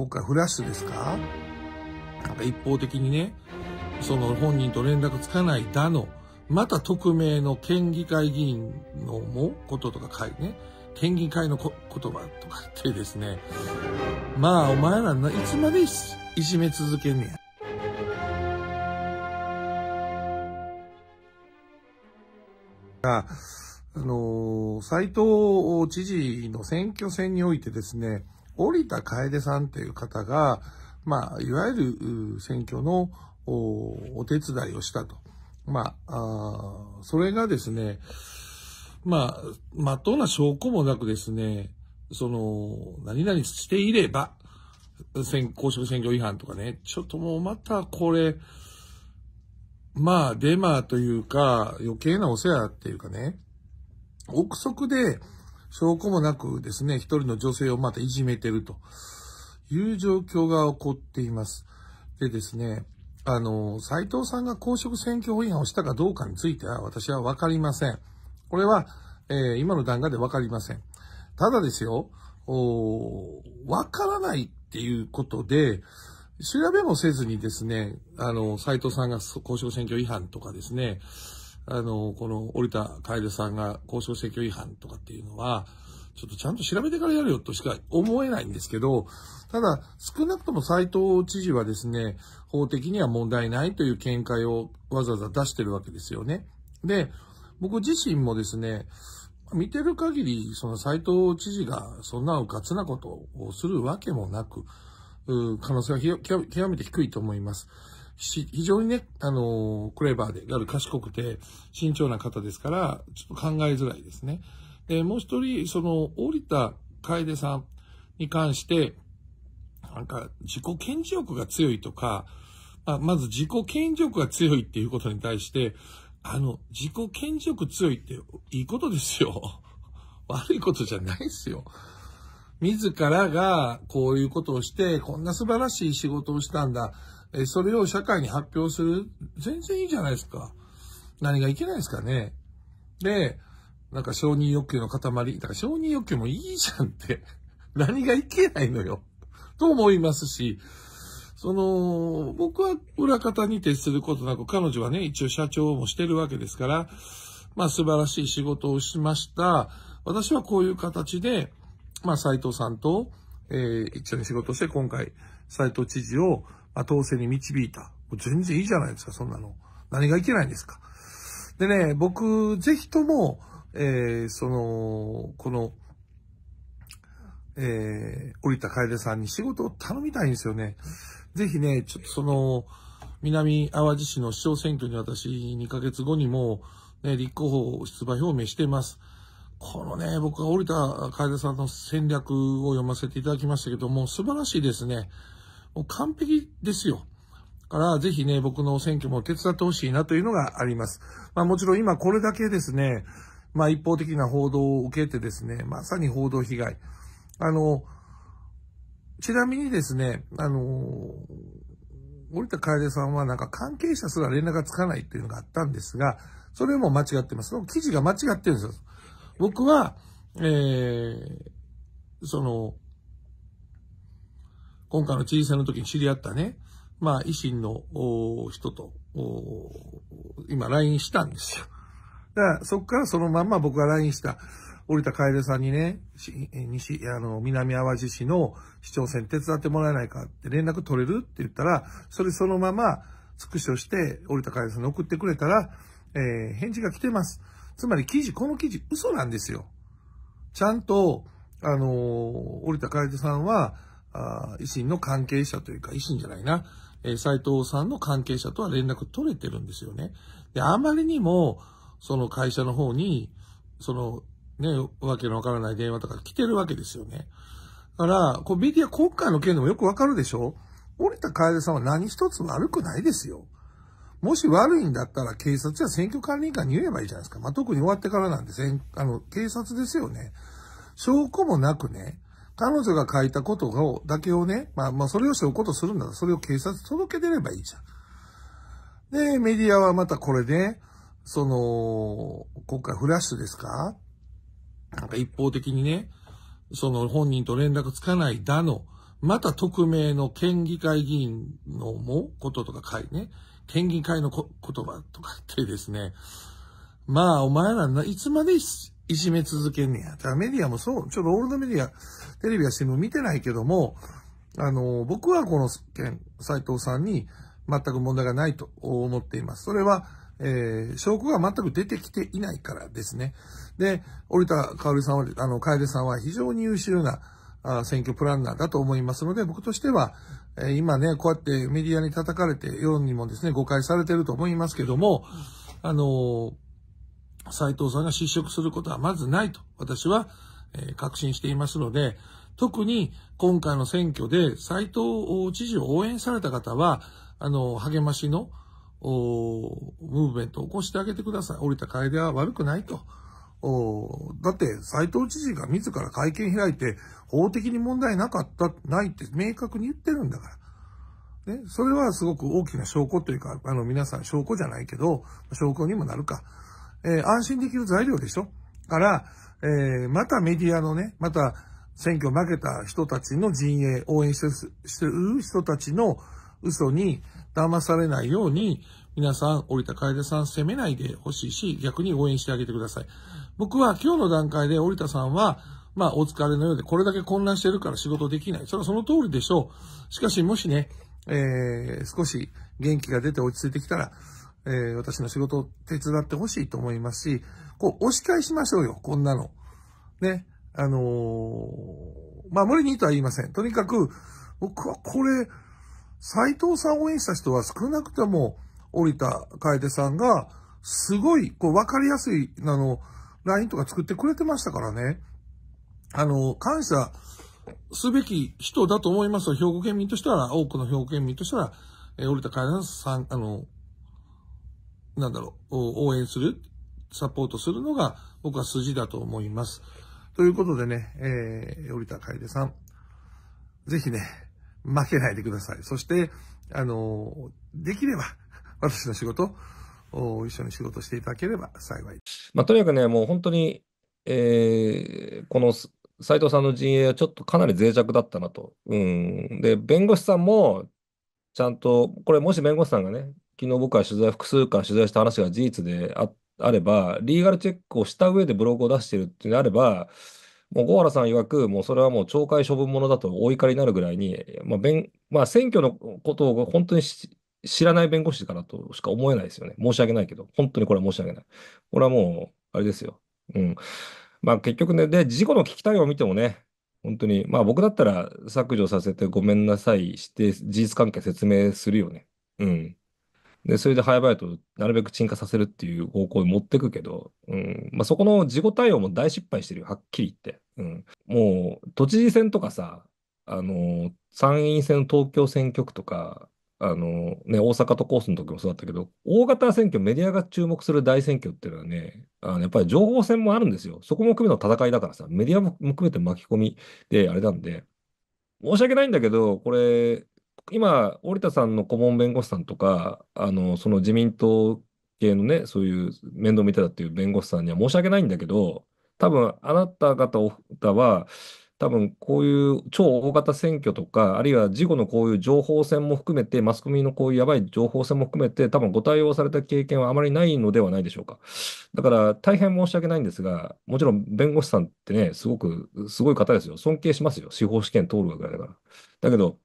今回フラッシュですかなんか一方的にね、その本人と連絡つかないだの、また匿名の県議会議員のもこととか会ね、県議会の言葉とかってですね、まあお前らいつまでいじめ続けんねや。あのー、斎藤知事の選挙戦においてですね、りた楓さんという方が、まあ、いわゆる選挙のお手伝いをしたと。まあ、あそれがですね、まあ、まっとうな証拠もなくですね、その、何々していれば、選公職選挙違反とかね、ちょっともうまたこれ、まあ、デマというか、余計なお世話っていうかね、憶測で、証拠もなくですね、一人の女性をまたいじめてるという状況が起こっています。でですね、あの、斎藤さんが公職選挙法違反をしたかどうかについては私はわかりません。これは、えー、今の段階でわかりません。ただですよ、わからないっていうことで、調べもせずにですね、あの、斎藤さんが公職選挙違反とかですね、あの、この、降りた楓さんが交渉請求違反とかっていうのは、ちょっとちゃんと調べてからやるよとしか思えないんですけど、ただ、少なくとも斎藤知事はですね、法的には問題ないという見解をわざわざ出してるわけですよね。で、僕自身もですね、見てる限り、その斎藤知事がそんなうかつなことをするわけもなく、可能性は極めて低いと思います。非常にね、あのー、クレバーで、ある賢くて、慎重な方ですから、ちょっと考えづらいですね。で、もう一人、その、降りた楓さんに関して、なんか、自己顕示欲が強いとか、まあ、まず自己顕示欲が強いっていうことに対して、あの、自己顕示欲強いっていいことですよ。悪いことじゃないですよ。自らがこういうことをして、こんな素晴らしい仕事をしたんだ。えそれを社会に発表する、全然いいじゃないですか。何がいけないですかね。で、なんか承認欲求の塊、だから承認欲求もいいじゃんって、何がいけないのよと思いますし、その、僕は裏方に徹することなく、彼女はね、一応社長もしてるわけですから、まあ素晴らしい仕事をしました。私はこういう形で、まあ斎藤さんと、えー、一緒に仕事して今回、斎藤知事を、後押せに導いた。全然いいじゃないですか、そんなの。何がいけないんですか。でね、僕、ぜひとも、えー、その、この、えー、降りた楓さんに仕事を頼みたいんですよね。ぜひね、ちょっとその、南淡路市の市長選挙に私、2ヶ月後にも、ね、立候補出馬表明しています。このね、僕が降りた楓さんの戦略を読ませていただきましたけども、素晴らしいですね。もう完璧ですよ。から、ぜひね、僕の選挙も手伝ってほしいなというのがあります。まあもちろん今これだけですね、まあ一方的な報道を受けてですね、まさに報道被害。あの、ちなみにですね、あの、森田楓さんはなんか関係者すら連絡がつかないっていうのがあったんですが、それも間違ってます。その記事が間違ってるんですよ。僕は、えー、その、今回の知事選の時に知り合ったね、まあ、維新の人と、今、LINE したんですよ。だから、そこからそのまんま僕が LINE した、折田楓さんにね、西、あの、南淡路市の市長選手伝ってもらえないかって連絡取れるって言ったら、それそのままスクショして、折田楓さんに送ってくれたら、えー、返事が来てます。つまり記事、この記事嘘なんですよ。ちゃんと、あのー、折田楓さんは、あ維新の関係者というか、維新じゃないな、えー、斎藤さんの関係者とは連絡取れてるんですよね。で、あまりにも、その会社の方に、その、ね、わけのわからない電話とか来てるわけですよね。だから、こう、ビディア国会の件でもよくわかるでしょ折田楓さんは何一つ悪くないですよ。もし悪いんだったら警察や選挙管理委員会に言えばいいじゃないですか。まあ、特に終わってからなんで、あの、警察ですよね。証拠もなくね、彼女が書いたことを、だけをね、まあまあそれを証拠とするんだら、それを警察届け出ればいいじゃん。で、メディアはまたこれで、ね、その、今回フラッシュですかなんか一方的にね、その本人と連絡つかないだの、また匿名の県議会議員のもこととか書いね、県議会のこ言葉とか言ってですね、まあお前らいつまでいじめ続けんねや。だからメディアもそう、ちょっとオールドメディア、テレビや CM 見てないけども、あの、僕はこの件、斎藤さんに全く問題がないと思っています。それは、えー、証拠が全く出てきていないからですね。で、折田香織さんは、あの、楓さんは非常に優秀な、あ選挙プランナーだと思いますので、僕としては、えー、今ね、こうやってメディアに叩かれて、世にもですね、誤解されてると思いますけども、あのー斎藤さんが失職することはまずないと私は、え確信していますので、特に今回の選挙で斎藤知事を応援された方は、あの、励ましの、おムーブメントを起こしてあげてください。降りた楓は悪くないと。おだって、斎藤知事が自ら会見開いて、法的に問題なかった、ないって明確に言ってるんだから。ね、それはすごく大きな証拠というか、あの皆さん証拠じゃないけど、証拠にもなるか。えー、安心できる材料でしょから、えー、またメディアのね、また選挙負けた人たちの陣営、応援してる人たちの嘘に騙されないように、皆さん、折田楓さん責めないでほしいし、逆に応援してあげてください。僕は今日の段階でり田さんは、まあ、お疲れのようで、これだけ混乱してるから仕事できない。それはその通りでしょう。しかし、もしね、えー、少し元気が出て落ち着いてきたら、えー、私の仕事を手伝ってほしいと思いますし、こう、押し返しましょうよ、こんなの。ね。あのー、まあ、無理にとは言いません。とにかく、僕はこれ、斎藤さんを応援した人は少なくとも、降りた楓さんが、すごい、こう、わかりやすい、あの、LINE とか作ってくれてましたからね。あの、感謝すべき人だと思います兵庫県民としては、多くの兵庫県民としては、えー、降りた楓さん、あの、なんだろう、応援する、サポートするのが僕は筋だと思います。ということでね、えー、折田楓さん、ぜひね、負けないでください。そして、あのー、できれば、私の仕事、お一緒に仕事していただければ幸い。まあ、とにかくね、もう本当に、えー、この斎藤さんの陣営はちょっとかなり脆弱だったなと。うん。で、弁護士さんも、ちゃんと、これもし弁護士さんがね、昨日僕は取材、複数回取材した話が事実でああれば、リーガルチェックをした上でブログを出しているっていうのであれば、もう小原さん曰く、もうそれはもう懲戒処分ものだとお怒りになるぐらいに、まあ弁まあ、選挙のことを本当に知らない弁護士からとしか思えないですよね。申し訳ないけど、本当にこれは申し訳ない。これはもう、あれですよ。うん。まあ結局ね、で、事故の危機対応を見てもね、本当に、まあ僕だったら削除させてごめんなさいして、事実関係説明するよね。うん。で、それで早々となるべく沈下させるっていう方向に持ってくけど、うん、まあ、そこの事後対応も大失敗してるよ、はっきり言って。うん、もう、都知事選とかさ、あの、参院選の東京選挙区とか、あの、ね、大阪都構想の時もそうだったけど、大型選挙、メディアが注目する大選挙っていうのはね、あのやっぱり情報戦もあるんですよ。そこも含めの戦いだからさ、メディアも含めて巻き込みであれなんで、申し訳ないんだけど、これ、今、織田さんの顧問弁護士さんとか、あのその自民党系のね、そういう面倒見てたっていう弁護士さんには申し訳ないんだけど、多分あなた方は、多分こういう超大型選挙とか、あるいは事後のこういう情報戦も含めて、マスコミのこういうやばい情報戦も含めて、多分ご対応された経験はあまりないのではないでしょうか。だから大変申し訳ないんですが、もちろん弁護士さんってね、すごく、すごい方ですよ。尊敬しますよ。司法試験通るぐらいだから。だけど、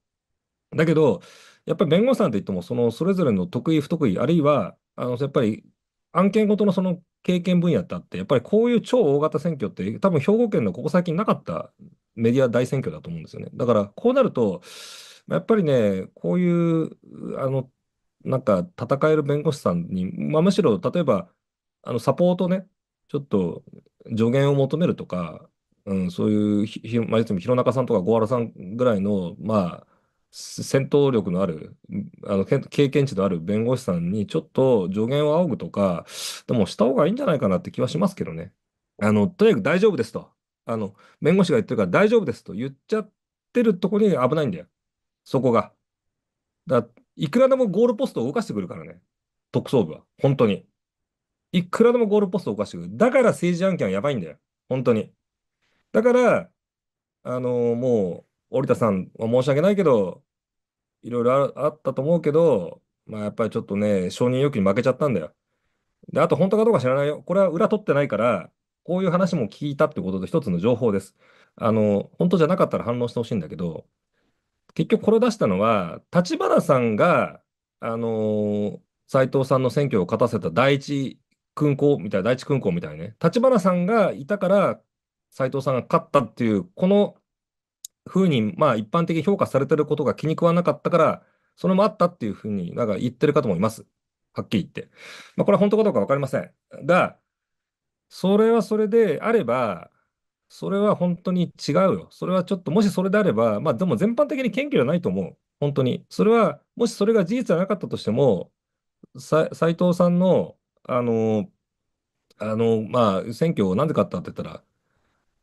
だけど、やっぱり弁護士さんといっても、そのそれぞれの得意、不得意、あるいは、あのやっぱり案件ごとのその経験分野ってあって、やっぱりこういう超大型選挙って、多分兵庫県のここ最近なかったメディア大選挙だと思うんですよね。だから、こうなると、やっぱりね、こういう、あの、なんか戦える弁護士さんに、まあ、むしろ例えば、あのサポートね、ちょっと助言を求めるとか、うん、そういうひ、まあ、いつも弘中さんとか小原さんぐらいの、まあ、戦闘力のある、あの、経験値のある弁護士さんにちょっと助言を仰ぐとか、でもした方がいいんじゃないかなって気はしますけどね。あの、とにかく大丈夫ですと。あの、弁護士が言ってるから大丈夫ですと言っちゃってるとこに危ないんだよ。そこが。だ、いくらでもゴールポストを動かしてくるからね。特捜部は。本当に。いくらでもゴールポストを動かしてくる。だから政治案件はやばいんだよ。本当に。だから、あのー、もう、折田さん、申し訳ないけど、いろいろあったと思うけど、まあ、やっぱりちょっとね、承認欲求に負けちゃったんだよ。で、あと本当かどうか知らないよ。これは裏取ってないから、こういう話も聞いたってことで一つの情報です。あの、本当じゃなかったら反論してほしいんだけど、結局これ出したのは、立花さんが、あの斎、藤さんの選挙を勝たせた第一勲功みたいな、第一勲功みたいなね、立花さんがいたから、斎藤さんが勝ったっていう、このふうに、まあ、一般的に評価されてることが気に食わなかったから、それもあったっていうふうになんか言ってる方もいます。はっきり言って。まあ、これは本当かどうか分かりません。が、それはそれであれば、それは本当に違うよ。それはちょっと、もしそれであれば、まあでも全般的に謙虚じゃないと思う。本当に。それは、もしそれが事実じゃなかったとしても、斎藤さんの、あの、あの、まあ、選挙をなんで勝ったって言ったら、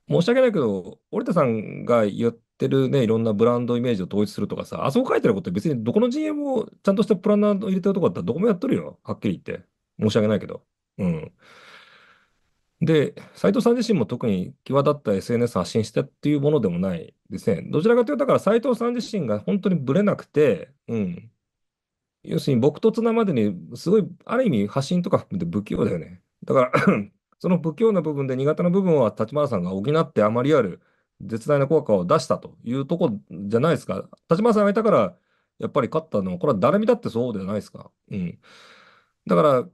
申し訳ないけど、折田さんが言っってるね、いろんなブランドイメージを統一するとかさ、あそこ書いてること別にどこの GM をちゃんとしたプランナーを入れてるとこだったらどこもやっとるよ。はっきり言って。申し訳ないけど。うん。で、斎藤さん自身も特に際立った SNS 発信してっていうものでもないですね。どちらかというと、だから斎藤さん自身が本当にブレなくて、うん。要するに僕となまでに、すごい、ある意味発信とか含めて不器用だよね。だから その不器用な部分で苦手な部分は立花さんが補ってあまりある絶大な効果を出したというとこじゃないですか。立花さんがいたから、やっぱり勝ったのは、これは誰見たってそうではないですか。うん。だから、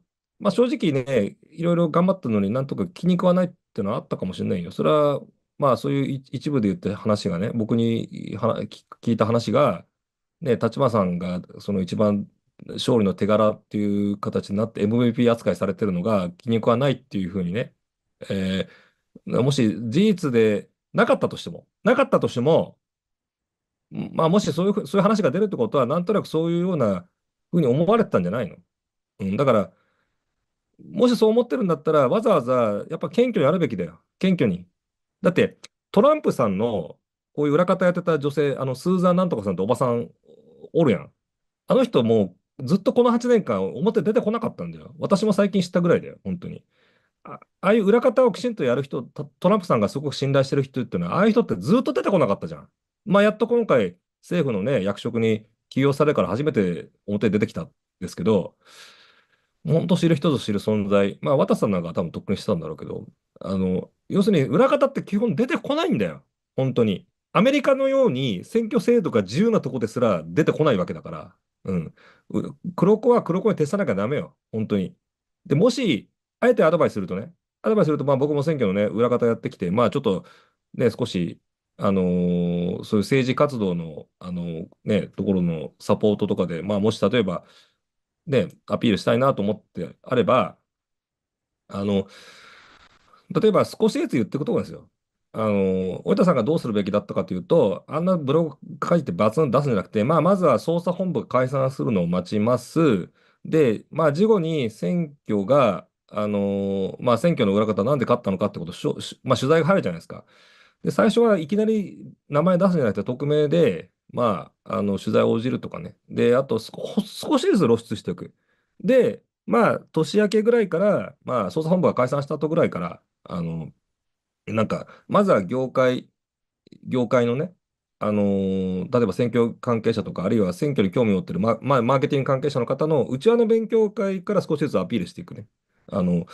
まあ、正直ね、いろいろ頑張ったのになんとか気に食わないっていうのはあったかもしれないよ。それは、まあそういう一部で言って話がね、僕に聞いた話が、ね、立花さんがその一番勝利の手柄っていう形になって MVP 扱いされてるのが気に食わないっていうふうにね、えー、もし事実でなかったとしても、なかったとしても、まあ、もしそういうそういう話が出るってことは、なんとなくそういうようなふうに思われてたんじゃないの。うん、だから、もしそう思ってるんだったら、わざわざやっぱ謙虚にやるべきだよ、謙虚に。だって、トランプさんのこういう裏方やってた女性、あのスーザンなんとかさんっておばさんおるやん。あの人もずっとこの8年間表出てこなかったんだよ。私も最近知ったぐらいだよ、本当に。ああいう裏方をきちんとやる人ト、ランプさんがすごく信頼してる人っていうのは、ああいう人ってずっと出てこなかったじゃん。まあ、やっと今回、政府のね、役職に起用されから初めて表に出てきたんですけど、本当知る人ぞ知る存在、まあ、渡さんなんかは多分とっくにしてたんだろうけど、あの、要するに裏方って基本出てこないんだよ。本当に。アメリカのように選挙制度が自由なとこですら出てこないわけだから、うん。黒子は黒子に徹さなきゃダメよ。本当に。で、もし、あえてアドバイスするとね、アドバイスすると、まあ僕も選挙のね、裏方やってきて、まあちょっとね、少し、あのー、そういう政治活動の、あのー、ね、ところのサポートとかで、まあもし例えば、ね、アピールしたいなと思ってあれば、あの、例えば少しずつ言っていくところですよ。あの、折田さんがどうするべきだったかというと、あんなブログ書いてバツン出すんじゃなくて、まあ、まずは捜査本部解散するのを待ちます。で、まあ、事後に選挙が、あのー、まあ、選挙の裏方なんで勝ったのかってことを、まあ、取材が入るじゃないですか。で、最初はいきなり名前出すんじゃなくて、匿名で、まあ、あの、取材を応じるとかね。で、あと少しずつ露出しておく。で、まあ、年明けぐらいから、まあ、捜査本部が解散した後ぐらいから、あの、なんか、まずは業界、業界のね、あのー、例えば選挙関係者とか、あるいは選挙に興味を持ってるマ、マーケティング関係者の方の内輪の勉強会から少しずつアピールしていくね。あの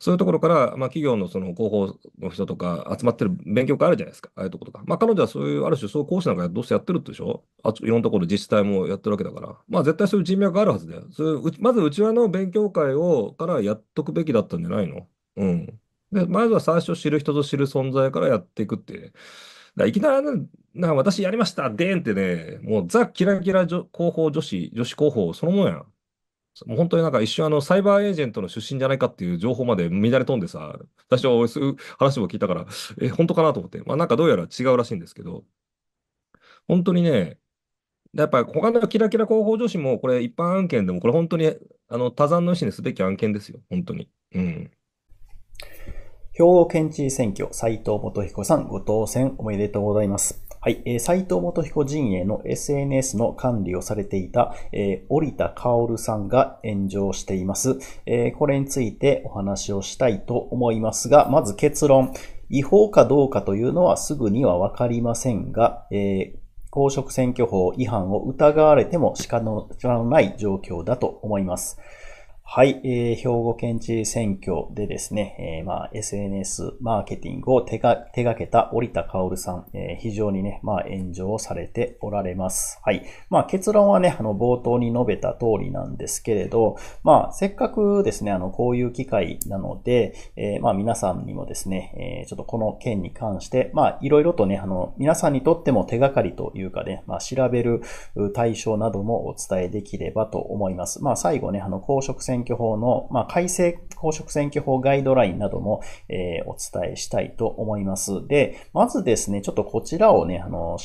そういうところから、まあ、企業のその広報の人とか集まってる勉強会あるじゃないですか、ああいうところとか。まあ、彼女はそういう、ある種、そういう講師なんかどうしてやってるでしょあいろんなところ自治体もやってるわけだから。まあ、絶対そういう人脈があるはずだよ。そうまず、うちわの勉強会をからやっとくべきだったんじゃないのうん。で、まずは最初知る人ぞ知る存在からやっていくって。だいきなり、ね、な私やりましたでーんってね、もうザ・キラキラ広報女子、女子広報そのもんやん。もう本当になんか一瞬あのサイバーエージェントの出身じゃないかっていう情報まで乱れ飛んでさ、私はそういう話も聞いたから、え、本当かなと思って、まあなんかどうやら違うらしいんですけど、本当にね、やっぱ他のキラキラ広報女子もこれ一般案件でもこれ本当にあの多山の意思にすべき案件ですよ、本当に。うん。兵庫県知事選挙、斉藤元彦さん、ご当選おめでとうございます。はい、えー、斉藤元彦陣営の SNS の管理をされていた、えー、織田薫さんが炎上しています、えー。これについてお話をしたいと思いますが、まず結論。違法かどうかというのはすぐにはわかりませんが、えー公職選挙法違反を疑われても仕方のない状況だと思います。はい、えー、兵庫県知事選挙でですね、えー、まあ、SNS マーケティングを手が手がけた織田薫さん、えー、非常にね、まあ、炎上をされておられます。はい。まあ、結論はね、あの、冒頭に述べた通りなんですけれど、まあ、せっかくですね、あの、こういう機会なので、えー、まあ、皆さんにもですね、えー、ちょっとこの件に関して、まあ、いろいろとね、あの、皆さんにとっても手がかりというかね、まあ、調べる対象などもお伝えできればと思います。まあ、最後ね、あの、公職選選挙法の、まあ、改正公職選挙法ガイドラインなども、えー、お伝えしたいと思います。で、まずですね、ちょっとこちらをね、あの、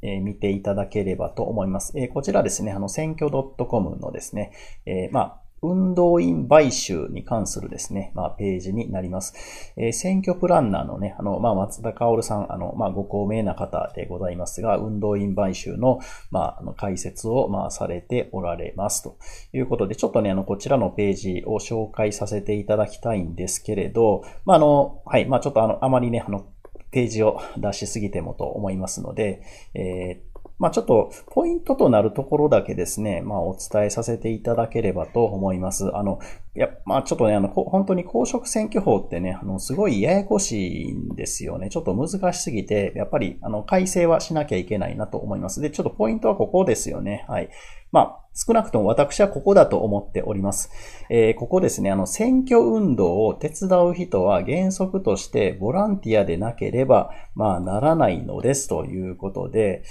え見ていただければと思います。えこちらですね、あの、選挙 .com のですね、えまあ、運動員買収に関するですね、まあ、ページになります。えー、選挙プランナーのね、あの、まあ、松田薫さん、あの、まあ、ご高名な方でございますが、運動員買収の、まあ、あの、解説を、まあ、されておられます。ということで、ちょっとね、あの、こちらのページを紹介させていただきたいんですけれど、まあ、あの、はい、まあ、ちょっとあの、あまりね、あの、ページを出しすぎてもと思いますので、えー、まあ、ちょっとポイントとなるところだけですね、まあ、お伝えさせていただければと思います。あの、いや、まあ、ちょっとね、あの、本当に公職選挙法ってね、あの、すごいややこしいんですよね。ちょっと難しすぎて、やっぱり、あの、改正はしなきゃいけないなと思います。で、ちょっとポイントはここですよね。はい。まあ、少なくとも私はここだと思っております。えー、ここですね、あの、選挙運動を手伝う人は原則としてボランティアでなければ、まあ、ならないのですということで、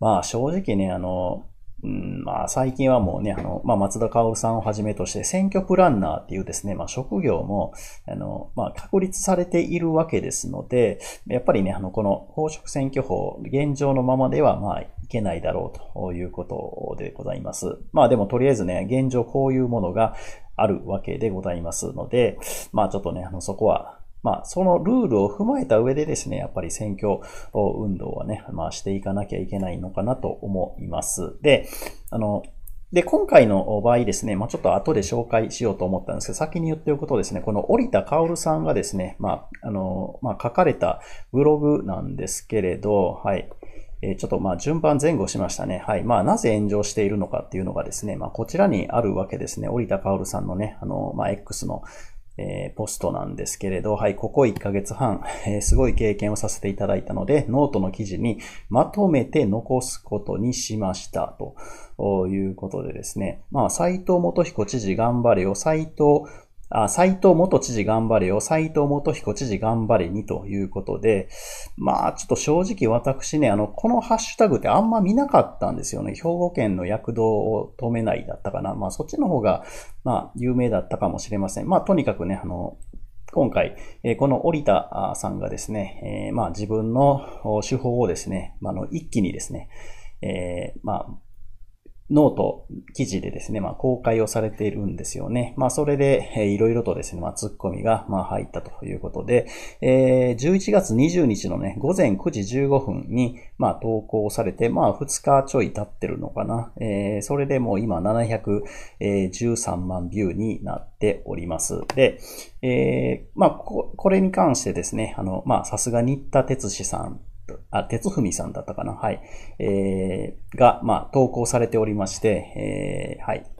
まあ正直ね、あの、うん、まあ最近はもうね、あの、まあ松田薫さんをはじめとして選挙プランナーっていうですね、まあ職業も、あの、まあ確立されているわけですので、やっぱりね、あの、この公職選挙法、現状のままでは、まあいけないだろうということでございます。まあでもとりあえずね、現状こういうものがあるわけでございますので、まあちょっとね、あの、そこはまあ、そのルールを踏まえた上でですね、やっぱり選挙運動はね、まあ、していかなきゃいけないのかなと思います。で、あの、で、今回の場合ですね、まあ、ちょっと後で紹介しようと思ったんですけど、先に言っておくとですね、この折田薫さんがですね、まあ、あの、まあ、書かれたブログなんですけれど、はい。えちょっとまあ順番前後しましたね。はい。まあなぜ炎上しているのかっていうのがですね、まあこちらにあるわけですね。折田薫さんのね、あの、まあ X のえー、ポストなんですけれど、はい、ここ1ヶ月半、えー、すごい経験をさせていただいたので、ノートの記事にまとめて残すことにしました、ということでですね。まあ、斎藤元彦知事頑張れよ、斎藤あ斎藤元知事頑張れよ、斎藤元彦知事頑張れにということで、まあちょっと正直私ね、あの、このハッシュタグってあんま見なかったんですよね。兵庫県の躍動を止めないだったかな。まあそっちの方が、まあ有名だったかもしれません。まあとにかくね、あの、今回、えこの折田さんがですね、えまあ自分の手法をですね、まあ、の一気にですね、えまあノート、記事でですね、まあ、公開をされているんですよね。まあ、それで、えー、いろいろとですね、まあ、ツッコミが、まあ、入ったということで、えー、11月20日のね、午前9時15分に、まあ、投稿されて、まあ、2日ちょい経ってるのかな。えー、それでもう今、713万ビューになっております。で、えー、まあこ、これに関してですね、あの、まあ、さすが新田哲司さんあ、鉄文さんだったかなはい。えー、が、まあ、投稿されておりまして、えー、はい。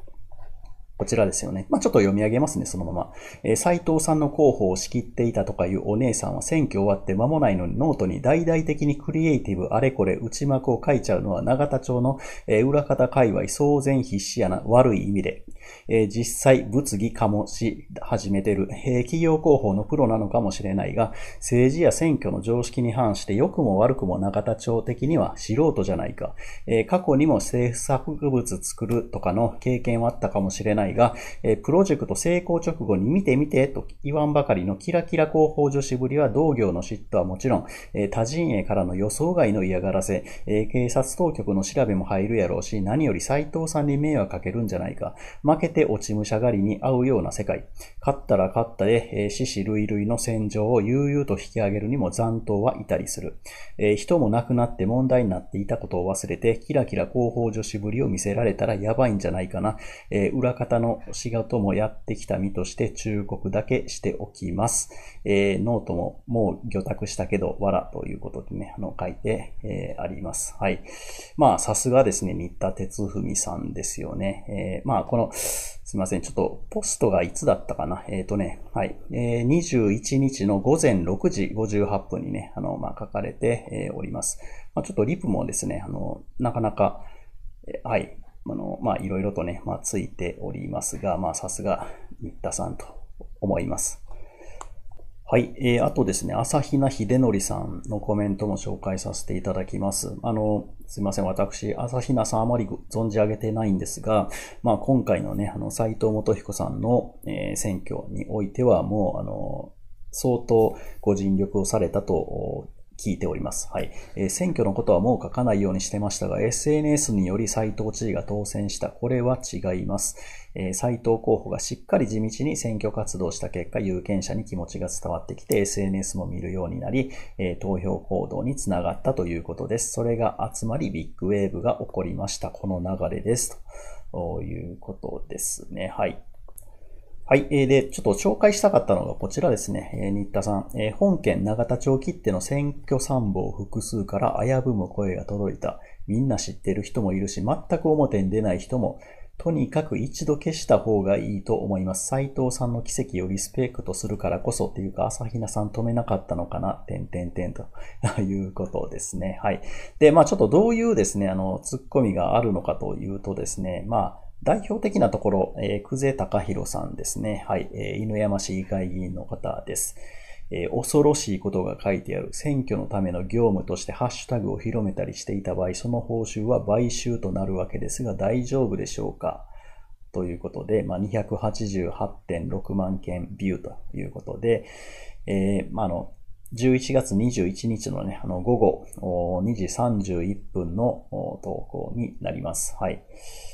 こちらですよね。まあ、ちょっと読み上げますね、そのまま。えー、斎藤さんの広報を仕切っていたとかいうお姉さんは選挙終わって間もないのにノートに大々的にクリエイティブあれこれ内幕を書いちゃうのは永田町の、えー、裏方界隈騒然必死やな悪い意味で、えー、実際物議かもし始めてる、えー、企業広報のプロなのかもしれないが、政治や選挙の常識に反して良くも悪くも永田町的には素人じゃないか。え過去にも政策物作るとかの経験はあったかもしれないないが、えプロジェクト成功直後に見て見てと言わんばかりのキラキラ広報女子ぶりは同業の嫉妬はもちろん、え他陣営からの予想外の嫌がらせ、え警察当局の調べも入るやろうし、何より斎藤さんに迷惑かけるんじゃないか。負けて落ち武者狩りに合うような世界。勝ったら勝ったで、え獅子類類の戦場を悠々と引き上げるにも残党はいたりする。え人も亡くなって問題になっていたことを忘れて、キラキラ広報女子ぶりを見せられたらやばいんじゃないかな。え裏方の仕事もやってきた身として忠告だけしておきます。えー、ノートももう魚拓したけど、わらということでね、あの、書いて、えー、あります。はい。まあ、さすがですね、新田哲文さんですよね。えー、まあ、この、すいません。ちょっと、ポストがいつだったかな。えっ、ー、とね、はい。えー、21日の午前6時58分にね、あの、まあ、書かれて、えー、おります。まあ、ちょっとリプもですね、あの、なかなか、えはい。あの、まあ、いろいろとね、まあ、ついておりますが、まあ、さすが、新田さんと思います。はい。えー、あとですね、朝比奈秀典さんのコメントも紹介させていただきます。あの、すいません。私、朝比奈さんあまり存じ上げてないんですが、まあ、今回のね、あの、斎藤元彦さんの、えー、選挙においては、もう、あの、相当ご尽力をされたと聞いております。はい。えー、選挙のことはもう書かないようにしてましたが、SNS により斎藤知事が当選した。これは違います。えー、斎藤候補がしっかり地道に選挙活動した結果、有権者に気持ちが伝わってきて、SNS も見るようになり、えー、投票行動につながったということです。それが集まり、ビッグウェーブが起こりました。この流れです。ということですね。はい。はい。えー、で、ちょっと紹介したかったのがこちらですね。え新田さん。え本県長田町切手の選挙参謀複数から危ぶむ声が届いた。みんな知ってる人もいるし、全く表に出ない人も、とにかく一度消した方がいいと思います。斎藤さんの奇跡をリスペクトするからこそっていうか、朝比奈さん止めなかったのかな、てんてんてんと いうことですね。はい。で、まあちょっとどういうですね、あの、ツッコミがあるのかというとですね、まあ、代表的なところ、えー、久世隆弘さんですね。はい、えー、犬山市議会議員の方です。えー、恐ろしいことが書いてある選挙のための業務としてハッシュタグを広めたりしていた場合、その報酬は買収となるわけですが大丈夫でしょうかということで、まあ、288.6万件ビューということで、えー、まあ、あの、11月21日のね、あの、午後2時31分の投稿になります。はい。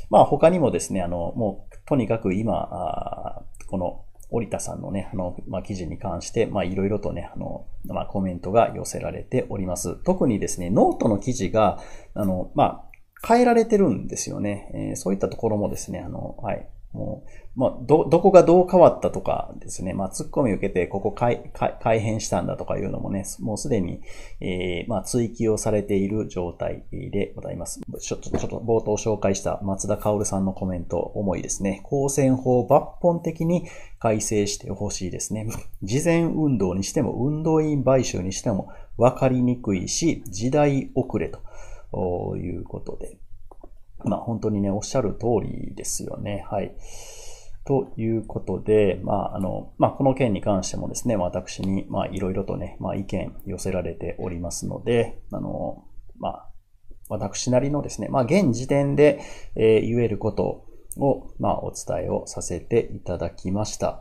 まあ他にもですね、あの、もうとにかく今、この折田さんのね、あの、まあ、記事に関して、まあ、いろいろとね、あの、まあ、コメントが寄せられております。特にですね、ノートの記事が、あの、まあ、変えられてるんですよね。えー、そういったところもですね、あの、はい、もう、まあ、ど、どこがどう変わったとかですね、まあ、ツッコミ受けて、ここ改改変したんだとかいうのもね、もうすでに、えー、まあ、追記をされている状態でございます。ちょっと、ちょっと冒頭紹介した松田薫さんのコメント、重いですね。公選法を抜本的に改正してほしいですね。事前運動にしても、運動員買収にしても、分かりにくいし、時代遅れということで、まあ本当にね、おっしゃる通りですよね。はい。ということで、まあ、あの、まあ、この件に関してもですね、私に、まあ、いろいろとね、まあ、意見寄せられておりますので、あの、まあ、私なりのですね、まあ、現時点で、えー、言えることを、まあ、お伝えをさせていただきました。